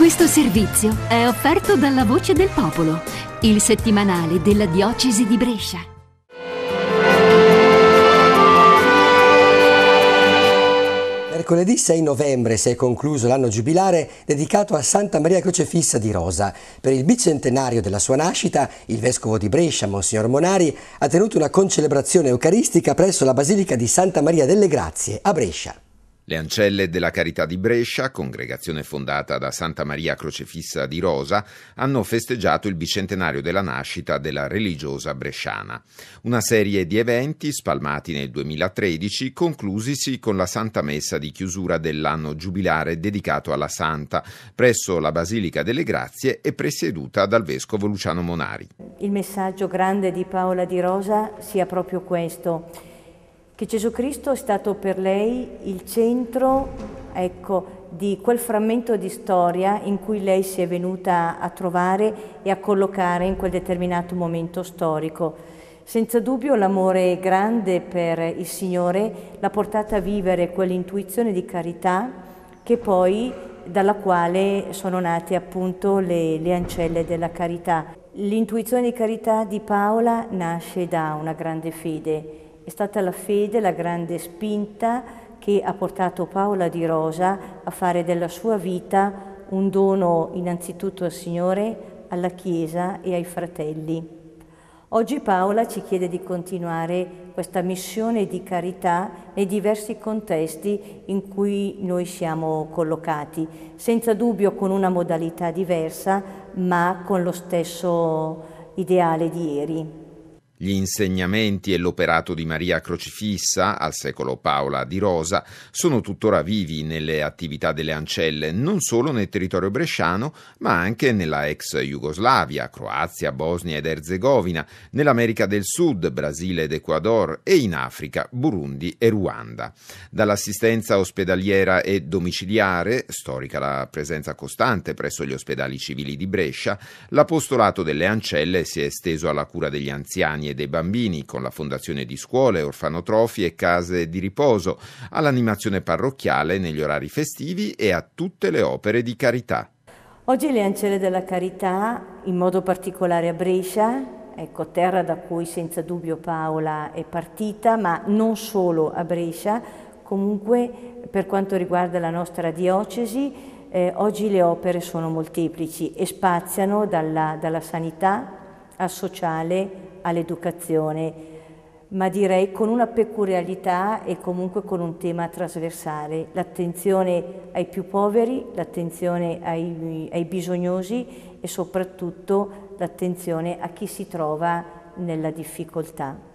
Questo servizio è offerto dalla Voce del Popolo, il settimanale della Diocesi di Brescia. Mercoledì 6 novembre si è concluso l'anno giubilare dedicato a Santa Maria Crocefissa di Rosa. Per il bicentenario della sua nascita, il vescovo di Brescia, Monsignor Monari, ha tenuto una concelebrazione eucaristica presso la Basilica di Santa Maria delle Grazie, a Brescia. Le ancelle della Carità di Brescia, congregazione fondata da Santa Maria Crocefissa di Rosa, hanno festeggiato il bicentenario della nascita della religiosa bresciana. Una serie di eventi spalmati nel 2013, conclusisi con la Santa Messa di chiusura dell'anno giubilare dedicato alla Santa, presso la Basilica delle Grazie e presieduta dal vescovo Luciano Monari. Il messaggio grande di Paola di Rosa sia proprio questo che Gesù Cristo è stato per lei il centro ecco, di quel frammento di storia in cui lei si è venuta a trovare e a collocare in quel determinato momento storico. Senza dubbio l'amore grande per il Signore l'ha portata a vivere quell'intuizione di carità che poi dalla quale sono nate appunto le, le ancelle della carità. L'intuizione di carità di Paola nasce da una grande fede è stata la fede la grande spinta che ha portato Paola di Rosa a fare della sua vita un dono innanzitutto al Signore, alla Chiesa e ai fratelli. Oggi Paola ci chiede di continuare questa missione di carità nei diversi contesti in cui noi siamo collocati, senza dubbio con una modalità diversa, ma con lo stesso ideale di ieri. Gli insegnamenti e l'operato di Maria Crocifissa, al secolo Paola di Rosa, sono tuttora vivi nelle attività delle ancelle, non solo nel territorio bresciano, ma anche nella ex Jugoslavia, Croazia, Bosnia ed Erzegovina, nell'America del Sud, Brasile ed Ecuador e in Africa, Burundi e Ruanda. Dall'assistenza ospedaliera e domiciliare, storica la presenza costante presso gli ospedali civili di Brescia, l'apostolato delle ancelle si è esteso alla cura degli anziani e dei bambini, con la fondazione di scuole, orfanotrofi e case di riposo, all'animazione parrocchiale negli orari festivi e a tutte le opere di carità. Oggi le ancelle della carità, in modo particolare a Brescia, ecco, terra da cui senza dubbio Paola è partita, ma non solo a Brescia, comunque per quanto riguarda la nostra diocesi, eh, oggi le opere sono molteplici e spaziano dalla, dalla sanità a sociale all'educazione, ma direi con una peculiarità e comunque con un tema trasversale, l'attenzione ai più poveri, l'attenzione ai, ai bisognosi e soprattutto l'attenzione a chi si trova nella difficoltà.